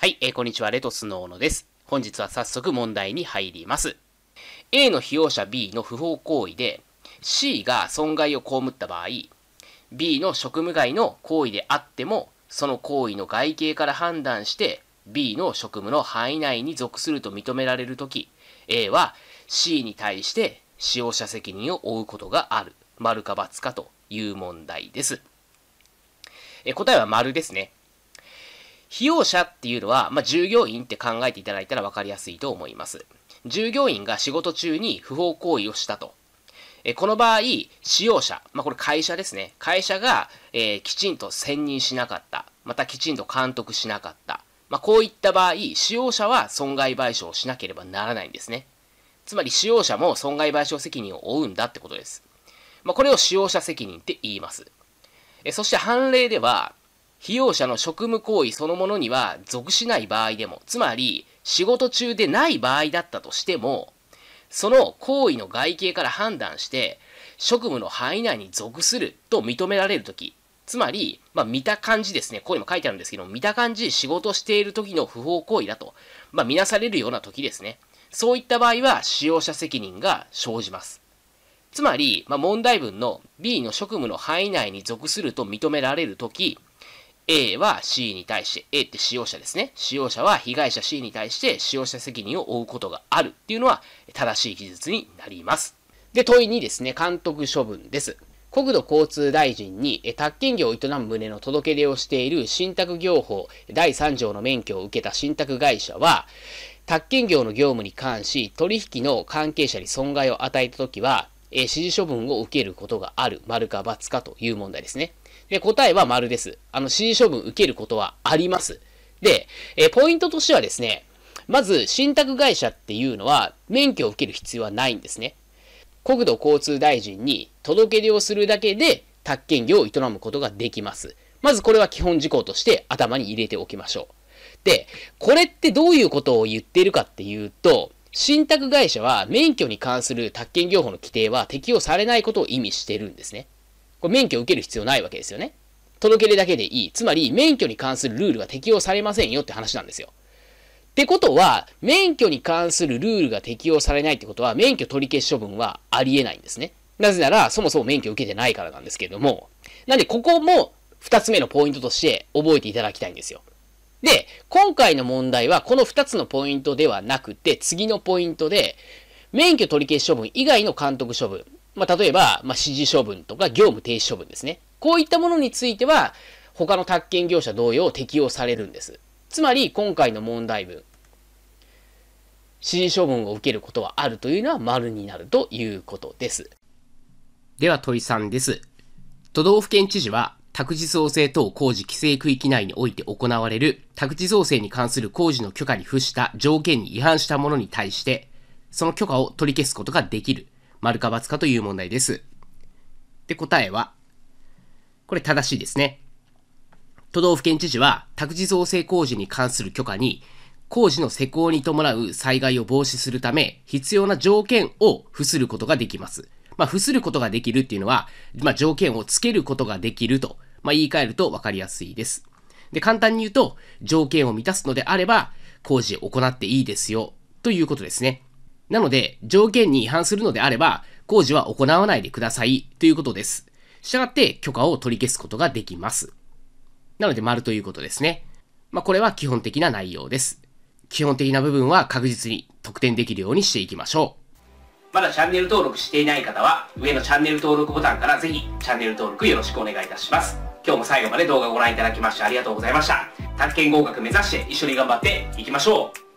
はい、えー、こんにちは、レトスの小野です。本日は早速問題に入ります。A の被用者 B の不法行為で C が損害を被った場合、B の職務外の行為であっても、その行為の外形から判断して B の職務の範囲内に属すると認められるとき、A は C に対して使用者責任を負うことがある。丸か×かという問題です。え答えは丸ですね。費用者っていうのは、まあ、従業員って考えていただいたら分かりやすいと思います。従業員が仕事中に不法行為をしたと。えこの場合、使用者、まあ、これ会社ですね。会社が、えー、きちんと選任しなかった。またきちんと監督しなかった。まあ、こういった場合、使用者は損害賠償をしなければならないんですね。つまり使用者も損害賠償責任を負うんだってことです。まあ、これを使用者責任って言います。えそして判例では、被用者の職務行為そのものには属しない場合でも、つまり仕事中でない場合だったとしても、その行為の外形から判断して、職務の範囲内に属すると認められるとき、つまり、まあ、見た感じですね、ここにも書いてあるんですけど、見た感じ仕事している時の不法行為だと、まあ、見なされるような時ですね。そういった場合は使用者責任が生じます。つまり、まあ、問題文の B の職務の範囲内に属すると認められるとき、A は C に対して、A って使用者ですね。使用者は被害者 C に対して使用者責任を負うことがあるっていうのは正しい記述になります。で、問いにですね、監督処分です。国土交通大臣に、宅建業を営む旨の届け出をしている信託業法第3条の免許を受けた信託会社は、宅建業の業務に関し、取引の関係者に損害を与えたときは、えー、指示処分を受けることがある、丸か×かという問題ですね。で、答えは丸です。あの、指示処分受けることはあります。で、えー、ポイントとしてはですね、まず、信託会社っていうのは、免許を受ける必要はないんですね。国土交通大臣に届け出をするだけで、宅建業を営むことができます。まずこれは基本事項として頭に入れておきましょう。で、これってどういうことを言っているかっていうと、信託会社は免許に関する宅建業法の規定は適用されないことを意味してるんですね。これ免許を受ける必要ないわけですよね。届け出だけでいい。つまり免許に関するルールは適用されませんよって話なんですよ。ってことは、免許に関するルールが適用されないってことは、免許取り消し処分はありえないんですね。なぜなら、そもそも免許を受けてないからなんですけれども。なんで、ここも2つ目のポイントとして覚えていただきたいんですよ。で、今回の問題はこの2つのポイントではなくて、次のポイントで、免許取り消し処分以外の監督処分、まあ、例えば、まあ、指示処分とか業務停止処分ですね。こういったものについては、他の宅建業者同様適用されるんです。つまり、今回の問題文、指示処分を受けることはあるというのは丸になるということです。では、問いさんです。都道府県知事は、宅地造成等工事規制区域内において行われる宅地造成に関する工事の許可に付した条件に違反したものに対して、その許可を取り消すことができる。丸か×かという問題です。で、答えは、これ正しいですね。都道府県知事は、宅地造成工事に関する許可に、工事の施工に伴う災害を防止するため、必要な条件を付することができます。まあ、付することができるっていうのは、まあ、条件を付けることができるとまあ、言い換えると分かりやすいです。で、簡単に言うと、条件を満たすのであれば、工事を行っていいですよ、ということですね。なので、条件に違反するのであれば、工事は行わないでください、ということです。したがって、許可を取り消すことができます。なので、丸ということですね。まあ、これは基本的な内容です。基本的な部分は確実に特典できるようにしていきましょう。まだチャンネル登録していない方は、上のチャンネル登録ボタンからぜひチャンネル登録よろしくお願いいたします。今日も最後まで動画をご覧いただきましてありがとうございました。宅建合格目指して一緒に頑張っていきましょう